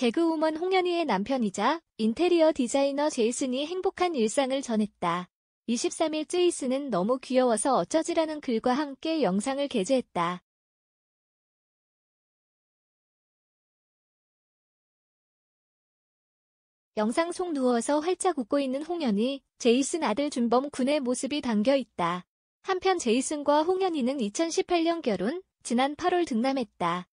개그우먼 홍현희의 남편이자 인테리어 디자이너 제이슨이 행복한 일상을 전했다. 23일 제이슨은 너무 귀여워서 어쩌지라는 글과 함께 영상을 게재했다. 영상 속 누워서 활짝 웃고 있는 홍현희, 제이슨 아들 준범 군의 모습이 담겨 있다. 한편 제이슨과 홍현희는 2018년 결혼, 지난 8월 등남했다.